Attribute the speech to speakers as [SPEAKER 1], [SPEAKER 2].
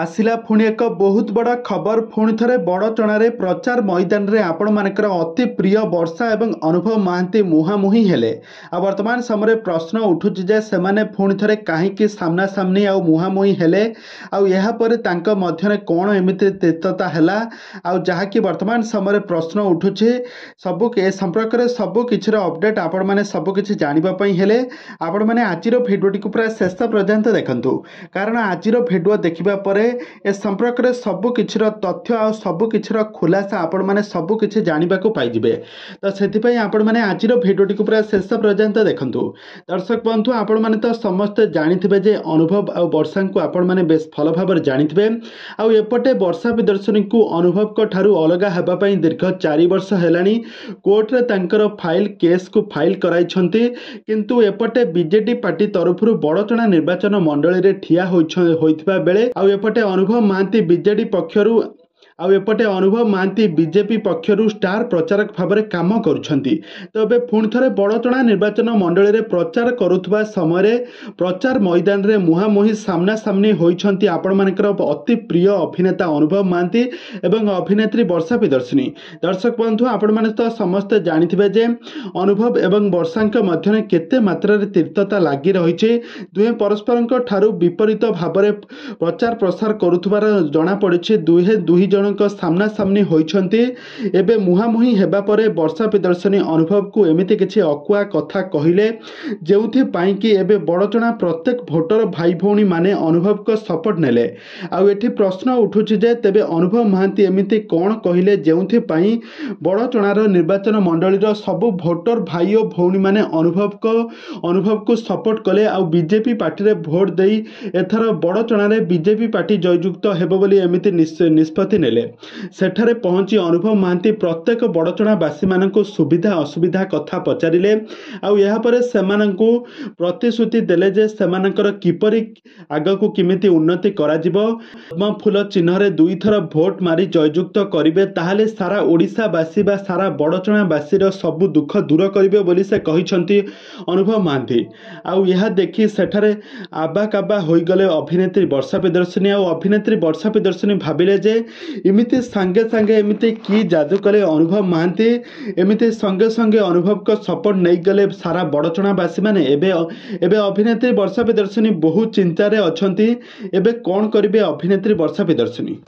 [SPEAKER 1] ଆସିଲା ପୁଣି ଏକ ବହୁତ ବଡ଼ ଖବର ପୁଣି ଥରେ ବଡ଼ ଚଣାରେ ପ୍ରଚାର ମଇଦାନରେ ଆପଣମାନଙ୍କର ଅତି ପ୍ରିୟ ବର୍ଷା ଏବଂ ଅନୁଭବ ମହାନ୍ତି ମୁହାଁମୁହିଁ ହେଲେ ଆଉ ବର୍ତ୍ତମାନ ସମୟରେ ପ୍ରଶ୍ନ ଉଠୁଛି ଯେ ସେମାନେ ପୁଣି ଥରେ କାହିଁକି ସାମ୍ନା ସାମ୍ନି ଆଉ ମୁହାଁମୁହିଁ ହେଲେ ଆଉ ଏହାପରେ ତାଙ୍କ ମଧ୍ୟରେ କ'ଣ ଏମିତି ତୀର୍ଥତା ହେଲା ଆଉ ଯାହାକି ବର୍ତ୍ତମାନ ସମୟରେ ପ୍ରଶ୍ନ ଉଠୁଛି ସବୁ ଏ ସମ୍ପର୍କରେ ସବୁ କିଛିର ଅପଡ଼େଟ୍ ଆପଣମାନେ ସବୁ କିଛି ଜାଣିବା ପାଇଁ ହେଲେ ଆପଣମାନେ ଆଜିର ଭିଡ଼ିଓଟିକୁ ପୁରା ଶେଷ ପର୍ଯ୍ୟନ୍ତ ଦେଖନ୍ତୁ କାରଣ ଆଜିର ଭିଡ଼ିଓ ଦେଖିବା ପରେ ଭିତରେ ଏ ସମ୍ପର୍କରେ ସବୁକିଛିର ତଥ୍ୟ ଆଉ ସବୁକିଛିର ଖୁଲାସା ଆପଣମାନେ ସବୁକିଛି ଜାଣିବାକୁ ପାଇଯିବେ ତ ସେଥିପାଇଁ ଆପଣମାନେ ଆଜିର ଭିଡ଼ିଓଟିକୁ ପୁରା ଶେଷ ପର୍ଯ୍ୟନ୍ତ ଦେଖନ୍ତୁ ଦର୍ଶକ ବନ୍ଧୁ ଆପଣମାନେ ତ ସମସ୍ତେ ଜାଣିଥିବେ ଯେ ଅନୁଭବ ଆଉ ବର୍ଷାଙ୍କୁ ଆପଣମାନେ ବେଶ ଭଲ ଭାବରେ ଜାଣିଥିବେ ଆଉ ଏପଟେ ବର୍ଷା ବିଦର୍ଶନୀଙ୍କୁ ଅନୁଭବଙ୍କ ଠାରୁ ଅଲଗା ହେବା ପାଇଁ ଦୀର୍ଘ ଚାରି ବର୍ଷ ହେଲାଣି କୋର୍ଟରେ ତାଙ୍କର ଫାଇଲ୍ କେସ୍କୁ ଫାଇଲ୍ କରାଇଛନ୍ତି କିନ୍ତୁ ଏପଟେ ବିଜେଡି ପାର୍ଟି ତରଫରୁ ବଡ଼ଚଣା ନିର୍ବାଚନ ମଣ୍ଡଳୀରେ ଠିଆ ହୋଇଥିବା ବେଳେ ଆଉ ଏପଟେ ସେପଟେ ଅନୁଭବ ମହାନ୍ତି ବିଜେଡି ପକ୍ଷରୁ ଆଉ ଏପଟେ ଅନୁଭବ ମହାନ୍ତି ବିଜେପି ପକ୍ଷରୁ ଷ୍ଟାର ପ୍ରଚାରକ ଭାବରେ କାମ କରୁଛନ୍ତି ତେବେ ପୁଣି ଥରେ ବଡ଼ଚଣା ନିର୍ବାଚନ ମଣ୍ଡଳୀରେ ପ୍ରଚାର କରୁଥିବା ସମୟରେ ପ୍ରଚାର ମଇଦାନରେ ମୁହାଁମୁହିଁ ସାମ୍ନାସାମ୍ନି ହୋଇଛନ୍ତି ଆପଣମାନଙ୍କର ଅତି ପ୍ରିୟ ଅଭିନେତା ଅନୁଭବ ମହାନ୍ତି ଏବଂ ଅଭିନେତ୍ରୀ ବର୍ଷା ପ୍ରିୟଦର୍ଶିନୀ ଦର୍ଶକ ବନ୍ଧୁ ଆପଣମାନେ ତ ସମସ୍ତେ ଜାଣିଥିବେ ଯେ ଅନୁଭବ ଏବଂ ବର୍ଷାଙ୍କ ମଧ୍ୟରେ କେତେ ମାତ୍ରାରେ ତୀର୍ଥତା ଲାଗି ରହିଛି ଦୁହେଁ ପରସ୍ପରଙ୍କ ଠାରୁ ବିପରୀତ ଭାବରେ ପ୍ରଚାର ପ୍ରସାର କରୁଥିବାର ଜଣାପଡ଼ିଛି ଦୁହେଁ ଦୁଇ ଜଣ ସାମ୍ନା ସାମ୍ନାସାମ୍ନି ହୋଇଛନ୍ତି ଏବେ ମୁହାଁମୁହିଁ ହେବା ପରେ ବର୍ଷା ପ୍ରିୟଦର୍ଶିନୀ ଅନୁଭବକୁ ଏମିତି କିଛି ଅକୁଆ କଥା କହିଲେ ଯେଉଁଥିପାଇଁ କି ଏବେ ବଡ଼ଚଣା ପ୍ରତ୍ୟେକ ଭୋଟର ଭାଇ ଭଉଣୀମାନେ ଅନୁଭବଙ୍କ ସପୋର୍ଟ ନେଲେ ଆଉ ଏଠି ପ୍ରଶ୍ନ ଉଠୁଛି ଯେ ତେବେ ଅନୁଭବ ମହାନ୍ତି ଏମିତି କ'ଣ କହିଲେ ଯେଉଁଥିପାଇଁ ବଡ଼ଚଣାର ନିର୍ବାଚନ ମଣ୍ଡଳୀର ସବୁ ଭୋଟର ଭାଇ ଓ ଭଉଣୀମାନେ ଅନୁଭବଙ୍କ ଅନୁଭବକୁ ସପୋର୍ଟ କଲେ ଆଉ ବିଜେପି ପାର୍ଟିରେ ଭୋଟ ଦେଇ ଏଥର ବଡ଼ଚଣାରେ ବିଜେପି ପାର୍ଟି ଜୟଯୁକ୍ତ ହେବ ବୋଲି ଏମିତି ନିଷ୍ପତ୍ତି ନେଲେ ଦେଲେ ସେଠାରେ ପହଞ୍ଚି ଅନୁଭବ ମହାନ୍ତି ପ୍ରତ୍ୟେକ ବଡ଼ଚଣାବାସୀମାନଙ୍କୁ ସୁବିଧା ଅସୁବିଧା କଥା ପଚାରିଲେ ଆଉ ଏହାପରେ ସେମାନଙ୍କୁ ପ୍ରତିଶ୍ରୁତି ଦେଲେ ଯେ ସେମାନଙ୍କର କିପରି ଆଗକୁ କେମିତି ଉନ୍ନତି କରାଯିବ ଏବଂ ଫୁଲ ଚିହ୍ନରେ ଦୁଇଥର ଭୋଟ ମାରି ଜୟଯୁକ୍ତ କରିବେ ତାହେଲେ ସାରା ଓଡ଼ିଶାବାସୀ ବା ସାରା ବଡ଼ଚଣାବାସୀର ସବୁ ଦୁଃଖ ଦୂର କରିବେ ବୋଲି ସେ କହିଛନ୍ତି ଅନୁଭବ ମହାନ୍ତି ଆଉ ଏହା ଦେଖି ସେଠାରେ ଆବା କାବା ହୋଇଗଲେ ଅଭିନେତ୍ରୀ ବର୍ଷା ପ୍ରିଦର୍ଶନୀ ଆଉ ଅଭିନେତ୍ରୀ ବର୍ଷା ପ୍ରିଦର୍ଶନୀ ଭାବିଲେ ଯେ ଏମିତି ସାଙ୍ଗେ ସାଙ୍ଗେ ଏମିତି କି ଯାଦୁ କଲେ ଅନୁଭବ ମହାନ୍ତି ଏମିତି ସଙ୍ଗେ ସଙ୍ଗେ ଅନୁଭବଙ୍କ ସପୋର୍ଟ ନେଇଗଲେ ସାରା ବଡ଼ଚଣାବାସୀମାନେ ଏବେ ଏବେ ଅଭିନେତ୍ରୀ ବର୍ଷା ପ୍ରିୟଦର୍ଶିନୀ ବହୁ ଚିନ୍ତାରେ ଅଛନ୍ତି ଏବେ କ'ଣ କରିବେ ଅଭିନେତ୍ରୀ ବର୍ଷା ପ୍ରିୟଦର୍ଶିନୀ